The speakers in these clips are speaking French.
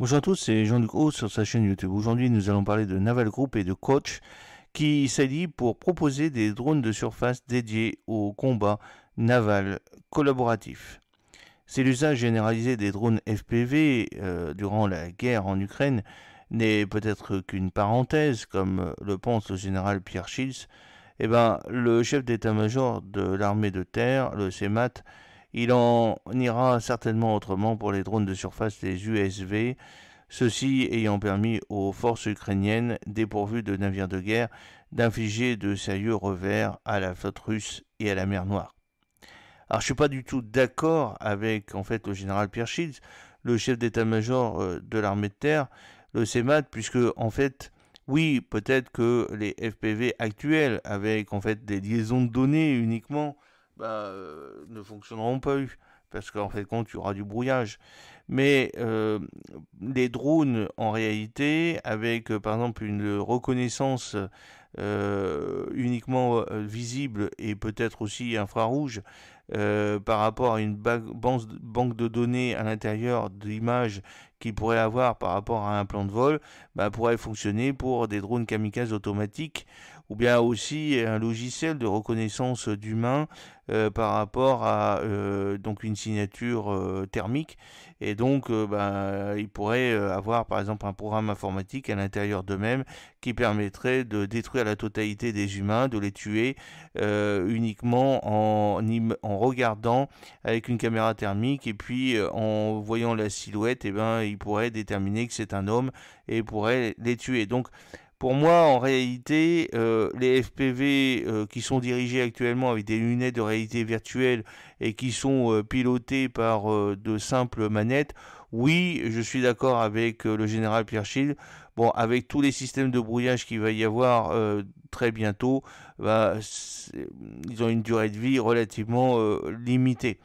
Bonjour à tous, c'est Jean-Luc Haut sur sa chaîne YouTube. Aujourd'hui, nous allons parler de Naval Group et de Coach qui s'allient pour proposer des drones de surface dédiés au combat naval collaboratif. C'est l'usage généralisé des drones FPV euh, durant la guerre en Ukraine n'est peut-être qu'une parenthèse, comme le pense le général Pierre Schilz, eh ben, le chef d'état-major de l'armée de terre, le CEMAT, il en ira certainement autrement pour les drones de surface, les USV, ceci ayant permis aux forces ukrainiennes dépourvues de navires de guerre d'infliger de sérieux revers à la flotte russe et à la mer Noire. Alors je suis pas du tout d'accord avec en fait le général Pierre le chef d'état-major euh, de l'armée de terre, le CEMAT, puisque en fait oui, peut-être que les FPV actuels avec en fait des liaisons de données uniquement bah, euh, ne fonctionneront pas parce qu'en fait compte il y aura du brouillage. Mais euh, les drones en réalité, avec euh, par exemple une reconnaissance uniquement visible et peut-être aussi infrarouge par rapport à une banque de données à l'intérieur d'images qu'il pourrait avoir par rapport à un plan de vol, bah, pourrait fonctionner pour des drones kamikazes automatiques ou bien aussi un logiciel de reconnaissance d'humains euh, par rapport à euh, donc une signature euh, thermique. Et donc, bah, ben, ils pourraient avoir par exemple un programme informatique à l'intérieur d'eux-mêmes qui permettrait de détruire la totalité des humains, de les tuer uniquement en, en regardant avec une caméra thermique et puis en voyant la silhouette, et eh ben, ils pourraient déterminer que c'est un homme et pourrait les tuer. Donc, pour moi, en réalité, euh, les FPV euh, qui sont dirigés actuellement avec des lunettes de réalité virtuelle et qui sont euh, pilotés par de simples manettes, oui, je suis d'accord avec le général Pierre Schild. Bon, avec tous les systèmes de brouillage qu'il va y avoir très bientôt, bah, ils ont une durée de vie relativement limitée.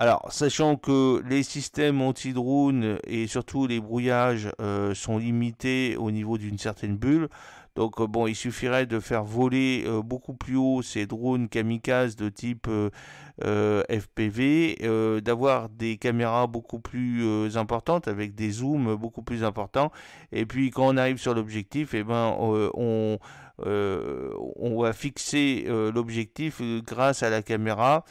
Alors, sachant que les systèmes anti-drone et surtout les brouillages euh, sont limités au niveau d'une certaine bulle, donc euh, bon, il suffirait de faire voler euh, beaucoup plus haut ces drones kamikazes de type euh, FPV, d'avoir des caméras beaucoup plus importantes avec des zooms beaucoup plus importants. Et puis quand on arrive sur l'objectif, et eh ben on va fixer l'objectif grâce à la caméra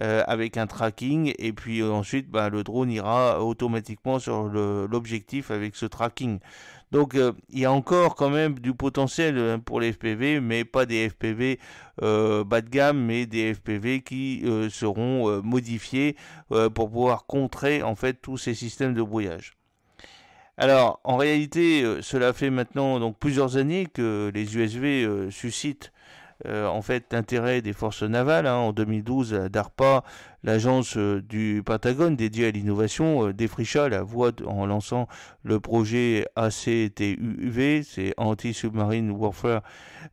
avec un tracking et puis ensuite ben, le drone ira automatiquement sur l'objectif avec ce tracking. Donc euh, il y a encore quand même du potentiel hein, pour les FPV, mais pas des FPV euh, bas de gamme, mais des FPV qui euh, seront modifiés pour pouvoir contrer en fait tous ces systèmes de brouillage. Alors en réalité, cela fait maintenant donc plusieurs années que les USV suscitent euh, en fait l'intérêt des forces navales. Hein, en 2012, euh, DARPA, l'agence euh, du Pentagone dédiée à l'innovation, défricha la voie en lançant le projet ACTUV, c'est Anti-Submarine Warfare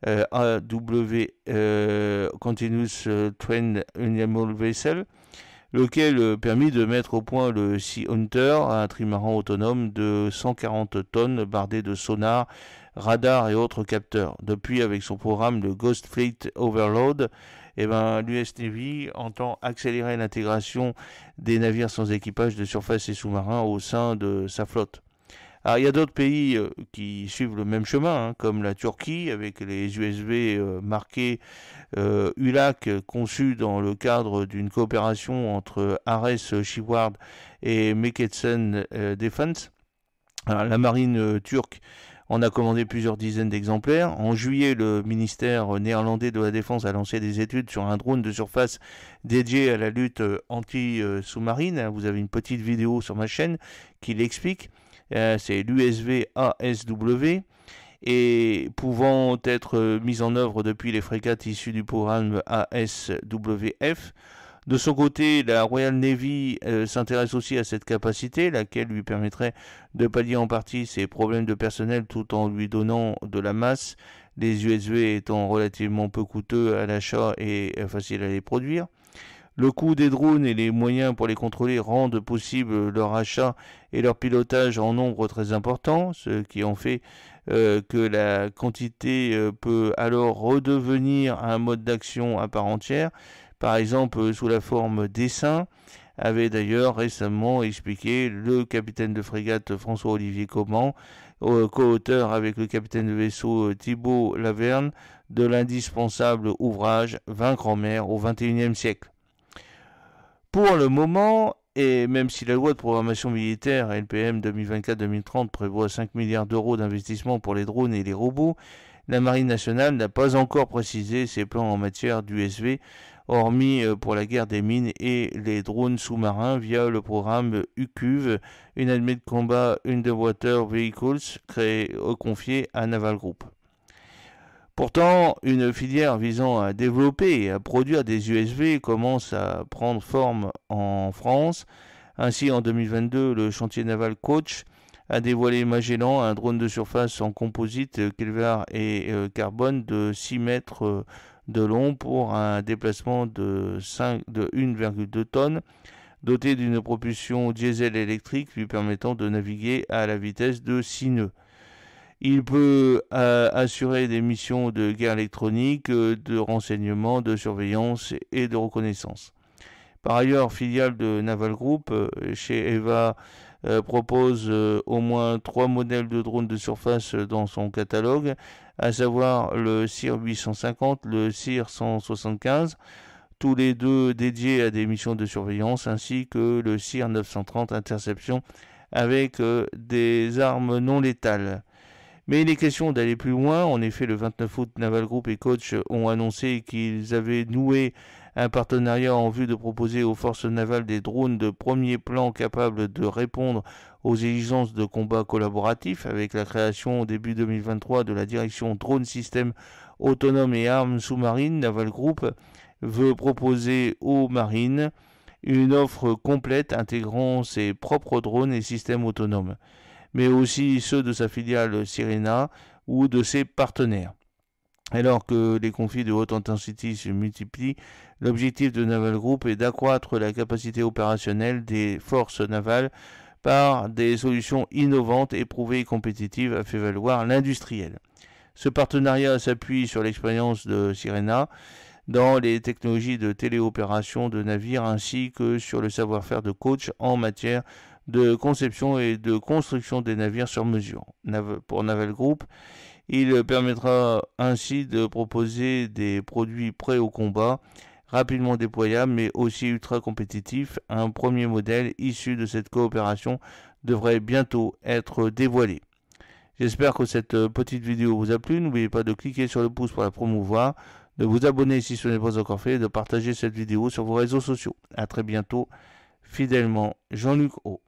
AW Continuous Train Animal Vessel lequel permit de mettre au point le Sea Hunter, un trimaran autonome de 140 tonnes bardé de sonar radars et autres capteurs. Depuis, avec son programme de Ghost Fleet Overload, eh ben, l'US Navy entend accélérer l'intégration des navires sans équipage de surface et sous-marins au sein de sa flotte. il y a d'autres pays euh, qui suivent le même chemin, hein, comme la Turquie, avec les USV euh, marqués ULAC, euh, conçus dans le cadre d'une coopération entre Ares Shipyard et Meketsen Defense. la marine turque on a commandé plusieurs dizaines d'exemplaires. En juillet, le ministère néerlandais de la Défense a lancé des études sur un drone de surface dédié à la lutte euh, anti-sous-marine. Vous avez une petite vidéo sur ma chaîne qui l'explique. Euh, c'est l'USV ASW et pouvant être euh, mis en œuvre depuis les frégates issues du programme ASWF. De son côté, la Royal Navy euh, s'intéresse aussi à cette capacité, laquelle lui permettrait de pallier en partie ses problèmes de personnel tout en lui donnant de la masse, les USV étant relativement peu coûteux à l'achat et euh, faciles à les produire. Le coût des drones et les moyens pour les contrôler rendent possible leur achat et leur pilotage en nombre très important, ce qui en fait euh, que la quantité peut alors redevenir un mode d'action à part entière par exemple euh, sous la forme dessin, avait d'ailleurs récemment expliqué le capitaine de frégate François-Olivier Coman, co-auteur avec le capitaine de vaisseau euh, Thibault Laverne de l'indispensable ouvrage Vaincre en mer au XXIe siècle. Pour le moment, et même si la loi de programmation militaire LPM 2024-2030 prévoit 5 milliards d'euros d'investissement pour les drones et les robots, la Marine nationale n'a pas encore précisé ses plans en matière d'USV, hormis euh, pour la guerre des mines et les drones sous-marins via le programme une UCUVE, de Combat Underwater Vehicles, créé, confié à Naval Group. Pourtant, une filière visant à développer et à produire des USV commence à prendre forme en France. Ainsi, en 2022, le chantier naval Coach a dévoilé Magellan, un drone de surface en composite, euh, Kelvar et euh, carbone de 6 mètres de long pour un déplacement de, 1,2 tonnes, doté d'une propulsion diesel électrique lui permettant de naviguer à la vitesse de 6 nœuds. Il peut euh, assurer des missions de guerre électronique, euh, de renseignement, de surveillance et de reconnaissance. Par ailleurs, filiale de Naval Group, euh, chez EVA euh, propose euh, au moins trois modèles de drones de surface euh, dans son catalogue, à savoir le CIR 850, le CIR 175, tous les deux dédiés à des missions de surveillance, ainsi que le CIR 930 interception avec des armes non létales. Mais il est question d'aller plus loin. En effet, le 29 août, Naval Group et Coach ont annoncé qu'ils avaient noué un partenariat en vue de proposer aux forces navales des drones de premier plan capables de répondre aux exigences de combat collaboratif avec la création au début 2023 de la direction drone système autonome et armes sous-marines Naval Group veut proposer aux marines une offre complète intégrant ses propres drones et systèmes autonomes, mais aussi ceux de sa filiale Sirena ou de ses partenaires. Alors que les conflits de haute intensité se multiplient, l'objectif de Naval Group est d'accroître la capacité opérationnelle des forces navales par des solutions innovantes, éprouvées et compétitives, a fait valoir l'industriel. Ce partenariat s'appuie sur l'expérience de Sirena dans les technologies de téléopération de navires ainsi que sur le savoir-faire de coach en matière de conception et de construction des navires sur mesure. Pour Naval Group, il permettra ainsi de proposer des produits prêts au combat, rapidement déployables mais aussi ultra compétitifs. Un premier modèle issu de cette coopération devrait bientôt être dévoilé. J'espère que cette petite vidéo vous a plu. N'oubliez pas de cliquer sur le pouce pour la promouvoir, de vous abonner si ce n'est pas encore fait et de partager cette vidéo sur vos réseaux sociaux. À très bientôt. Fidèlement, Jean-Luc O.